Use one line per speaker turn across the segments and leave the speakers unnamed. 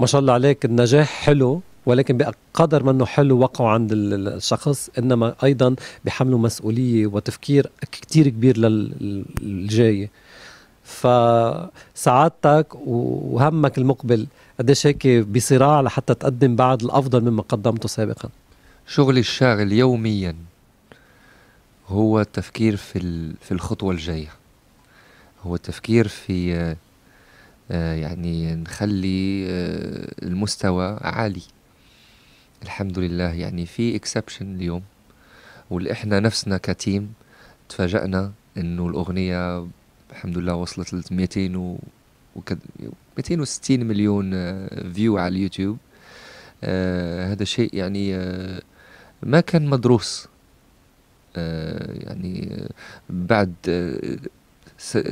ما شاء الله عليك النجاح حلو ولكن بقدر منه حلو وقعوا عند الشخص انما ايضا بحملوا مسؤوليه وتفكير كتير كبير للجايه فسعادتك وهمك المقبل قديش هيك بصراع لحتى تقدم بعد الافضل مما قدمته سابقا شغلي الشاغل
يوميا هو التفكير في في الخطوه الجايه هو التفكير في آه، يعني نخلي آه، المستوى عالي الحمد لله يعني في اكسبشن اليوم والإحنا احنا نفسنا كتيم تفاجأنا انه الاغنية الحمد لله وصلت ل 200 وكد... 260 مليون فيو آه، على اليوتيوب آه هذا شيء يعني آه ما كان مدروس آه يعني بعد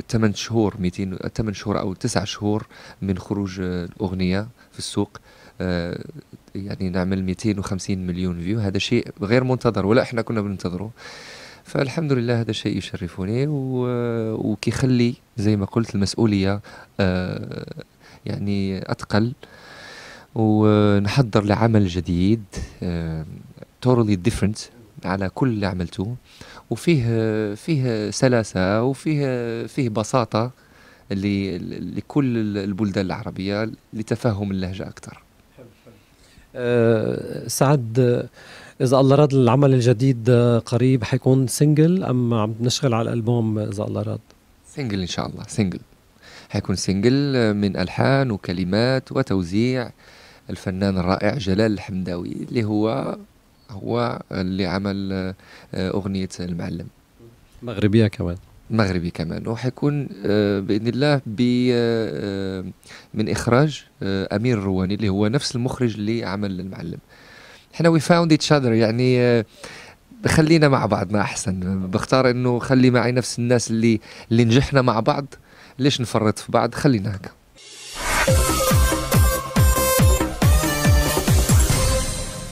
8 شهور 200 8 شهور او 9 شهور من خروج الاغنيه في السوق آه، يعني نعمل 250 مليون فيو هذا شيء غير منتظر ولا احنا كنا بننتظره فالحمد لله هذا شيء يشرفني وكيخلي زي ما قلت المسؤوليه آه، يعني اتقل ونحضر لعمل جديد آه، totally ديفرنت على كل اللي عملته وفيه فيه سلاسه وفيه فيه بساطه لكل البلدان العربيه لتفهم اللهجه اكثر.
أه، سعد اذا الله راد العمل الجديد قريب حيكون سنجل ام عم نشتغل على الالبوم اذا الله راد؟
سنجل ان شاء الله سنجل حيكون سنجل من الحان وكلمات وتوزيع الفنان الرائع جلال الحمداوي اللي هو هو اللي عمل آه، أغنية المعلم مغربية كمان مغربي كمان وحيكون آه، باذن الله ب آه، من اخراج امير الرواني اللي هو نفس المخرج اللي عمل المعلم احنا وي فاوند اتش اذر يعني خلينا مع بعضنا احسن بختار انه خلي معي نفس الناس اللي اللي نجحنا مع بعض ليش نفرط في بعض خلينا هكا